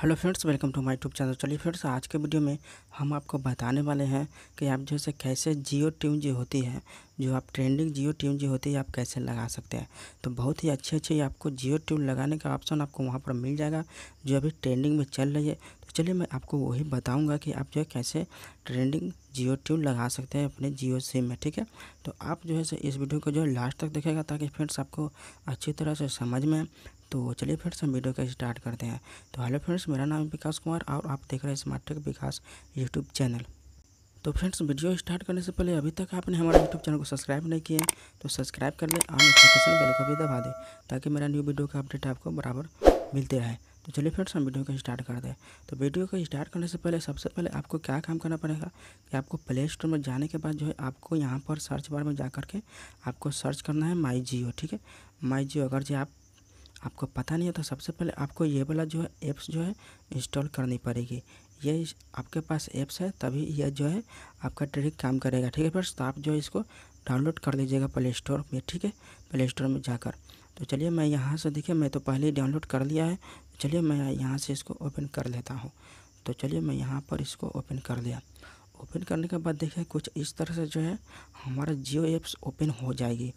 hello friends welcome to my YouTube channel चलिए friends आज के वीडियो में हम आपको बताने वाले हैं कि आप जैसे कैसे जियो ट्यून जी होती है जो आप ट्रेंडिंग जियो ट्यून जी होती है आप कैसे लगा सकते हैं तो बहुत ही अच्छे अच्छे आपको जियो ट्यून लगाने का ऑप्शन आपको वहाँ पर मिल जाएगा जो अभी ट्रेंडिंग में चल रही है चलिए मैं आपको वही बताऊंगा कि आप जो है कैसे ट्रेंडिंग जियो ट्यून लगा सकते हैं अपने जियो सिम में ठीक है तो आप जो है इस वीडियो को जो है लास्ट तक देखेगा ताकि फ्रेंड्स आपको अच्छी तरह से समझ में तो चलिए फ्रेंड्स हम वीडियो का स्टार्ट करते हैं तो हेलो फ्रेंड्स मेरा नाम है विकास कुमार और आप देख रहे हैं smart tech Vikas YouTube channel तो फ्रेंड्स वीडियो स्टार्ट करने से पहले अभी तक आपने हमारे यूट्यूब चैनल को सब्सक्राइब नहीं किया तो सब्सक्राइब कर लें और नोटिफिकेशन बेल को भी दबा दें ताकि मेरा न्यू वीडियो का अपडेट आपको बराबर मिलते रहे तो चलिए फ्रेंड्स हम वीडियो को स्टार्ट कर दें तो वीडियो को स्टार्ट करने से पहले सबसे पहले आपको क्या काम करना पड़ेगा कि आपको प्ले स्टोर में जाने के बाद जो है आपको यहाँ पर सर्च बार में जा करके आपको सर्च करना है माई जियो ठीक है माई जियो अगर जो आप आपको पता नहीं है तो सबसे पहले आपको ये वाला जो है ऐप्स जो है इंस्टॉल करनी पड़ेगी ये आपके पास ऐप्स है तभी यह जो है आपका ट्रिक काम करेगा ठीक है फ्रेंड्स तो आप जो है इसको डाउनलोड कर लीजिएगा प्ले स्टोर में ठीक है प्ले स्टोर में जाकर तो चलिए मैं यहाँ से देखिए मैं तो पहले ही डाउनलोड कर लिया है चलिए मैं यहाँ से इसको ओपन कर लेता हूँ तो चलिए मैं यहाँ पर इसको ओपन कर लिया ओपन करने के बाद देखिए कुछ इस तरह से जो है हमारा जियो ऐप्स ओपन हो जाएगी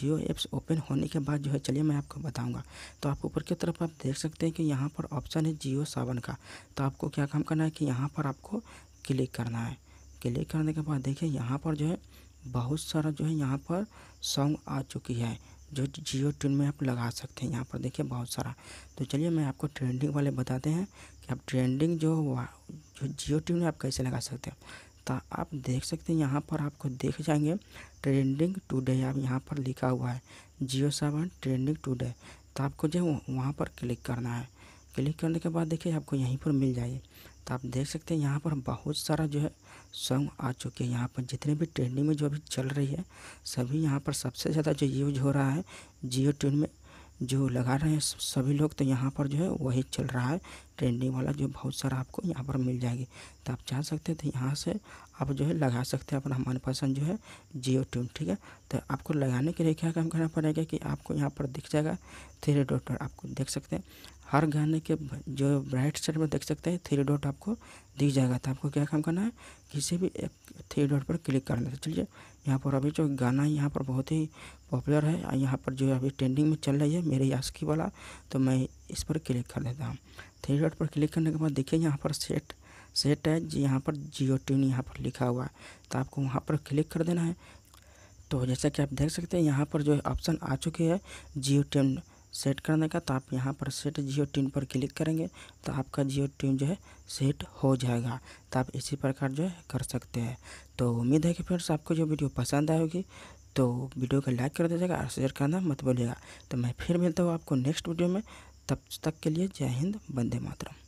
जियो ऐप्स ओपन होने के बाद जो है चलिए मैं आपको बताऊंगा तो आप ऊपर की तरफ आप देख सकते हैं कि यहाँ पर ऑप्शन है जियो सावन का तो आपको क्या काम करना है कि यहाँ पर आपको क्लिक करना है क्लिक करने के बाद देखिए यहाँ पर जो है बहुत सारा जो है यहाँ पर सॉन्ग आ चुकी है जो जियो ट्यून में आप लगा सकते हैं यहाँ पर देखिए बहुत सारा तो चलिए मैं आपको ट्रेंडिंग वाले बताते हैं कि आप ट्रेंडिंग जो जो जियो ट्यून में आप कैसे लगा सकते हैं तो आप देख सकते हैं यहाँ पर आपको देख जाएंगे ट्रेंडिंग टुडे आप यहाँ पर लिखा हुआ है जियो सेवन ट्रेंडिंग टुडे तो आपको जो वहाँ पर क्लिक करना है क्लिक करने के बाद देखिए आपको यहीं पर मिल जाएगी तो आप देख सकते हैं यहाँ पर बहुत सारा जो है सॉन्ग आ चुके हैं यहाँ पर जितने भी ट्रेंडिंग में जो अभी चल रही है सभी यहाँ पर सबसे ज़्यादा जो यूज हो रहा है जियो ट्यून में जो लगा रहे हैं सभी लोग तो यहाँ पर जो है वही चल रहा है ट्रेंडिंग वाला जो बहुत सारा आपको यहाँ पर मिल जाएगी तो आप चाह सकते हैं तो यहाँ से आप जो है लगा सकते हैं अपना मनपसंद जो है जियो ट्यून ठीक है तो आपको लगाने के लिए क्या काम करना पड़ेगा कि आपको यहाँ पर दिख जाएगा थ्री डॉट आपको देख सकते हैं हर गाने के जो राइट साइड में देख सकते हैं थ्री डॉट आपको दिख जाएगा तो आपको क्या काम करना है किसी भी एक थ्री डॉट पर क्लिक करना है चलिए यहाँ पर अभी जो गाना है यहाँ पर बहुत ही पॉपुलर है यहाँ पर जो अभी ट्रेंडिंग में चल रही है मेरे यासकी वाला तो मैं इस पर क्लिक कर देता हूँ थ्री डॉट पर क्लिक करने के बाद देखिए यहाँ पर सेट सेट है जी यहाँ पर जियो ट्यून यहाँ पर लिखा हुआ है तो आपको वहाँ पर क्लिक कर देना है तो जैसा कि आप देख सकते हैं यहाँ पर जो ऑप्शन आ चुके हैं जियो ट्यून सेट करने का तो आप यहाँ पर सेट जियो ट्यून पर क्लिक करेंगे तो आपका जियो ट्यून जो है सेट हो जाएगा तो आप इसी प्रकार जो है कर सकते हैं तो उम्मीद है कि फ्रेंड्स आपको जो वीडियो पसंद आएगी तो वीडियो को लाइक कर दीजिएगा और शेयर करना मत भूलिएगा तो मैं फिर मिलता हूँ आपको नेक्स्ट वीडियो में तब तक के लिए जय हिंद बंदे मातरम